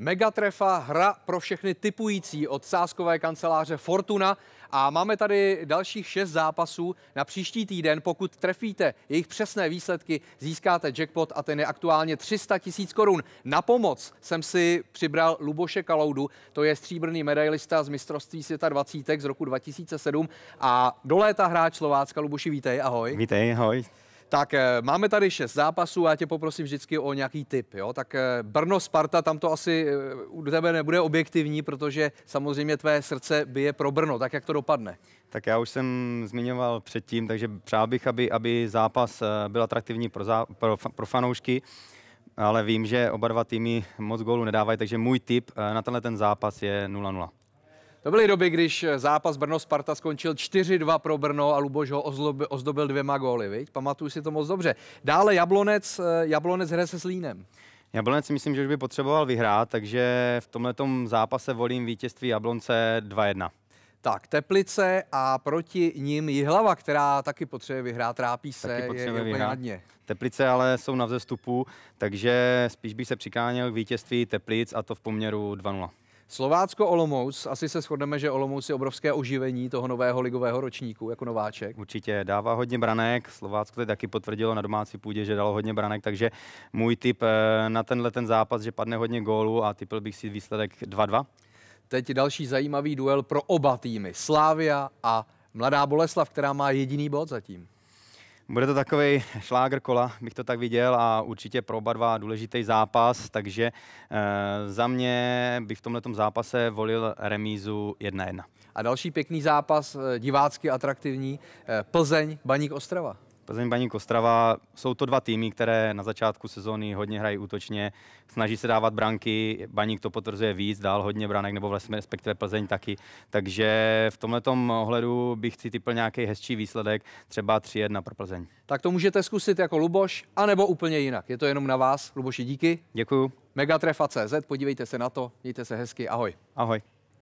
Megatrefa, hra pro všechny typující od sáskové kanceláře Fortuna. A máme tady dalších šest zápasů na příští týden. Pokud trefíte jejich přesné výsledky, získáte jackpot a ten je aktuálně 300 tisíc korun. Na pomoc jsem si přibral Luboše Kaloudu, to je stříbrný medailista z mistrovství světa 20 z roku 2007 a do léta hráč Slovácka. Luboši, vítej, ahoj. Vítej, ahoj. Tak eh, máme tady šest zápasů, já tě poprosím vždycky o nějaký tip. Jo? Tak eh, Brno, Sparta, tam to asi eh, u tebe nebude objektivní, protože samozřejmě tvé srdce bije pro Brno. Tak jak to dopadne? Tak já už jsem zmiňoval předtím, takže přál bych, aby, aby zápas byl atraktivní pro, zá, pro, pro fanoušky, ale vím, že oba dva týmy moc gólu nedávají, takže můj tip na tenhle ten zápas je 0-0. To byly doby, když zápas Brno-Sparta skončil 4-2 pro Brno a Luboš ho ozdobil, dvěma góly, viď? Pamatuju si to moc dobře. Dále Jablonec, eh, Jablonec hraje se Slínem. Jablonec si myslím, že už by potřeboval vyhrát, takže v tomhle zápase volím vítězství Jablonce 2-1. Tak, Teplice a proti ním Jihlava, která taky potřebuje vyhrát, trápí se, taky je, je vyhrát. na Teplice ale jsou na vzestupu, takže spíš bych se přikáněl k vítězství Teplic a to v poměru 2-0. Slovácko-Olomouc, asi se shodneme, že Olomouc je obrovské oživení toho nového ligového ročníku jako nováček. Určitě, dává hodně branek, Slovácko to taky potvrdilo na domácí půdě, že dalo hodně branek, takže můj tip eh, na tenhle ten zápas, že padne hodně gólů a typil bych si výsledek 2-2. Teď další zajímavý duel pro oba týmy, Slávia a Mladá Boleslav, která má jediný bod zatím. Bude to takový šlágr kola, bych to tak viděl, a určitě pro oba dva důležitý zápas, takže e, za mě bych v tomto zápase volil remízu 1-1. A další pěkný zápas, eh, divácky atraktivní, eh, Plzeň, Baník Ostrava. Plzeň Baník Kostrava, jsou to dva týmy, které na začátku sezóny hodně hrají útočně, snaží se dávat branky, Baník to potvrzuje víc, dál hodně branek, nebo vlastně respektive Plzeň taky. Takže v tomhle ohledu bych si typl nějaký hezčí výsledek, třeba 3-1 pro Plzeň. Tak to můžete zkusit jako Luboš, anebo úplně jinak. Je to jenom na vás. Luboši, díky. Děkuju. Megatrefa.cz, podívejte se na to, mějte se hezky, ahoj. Ahoj.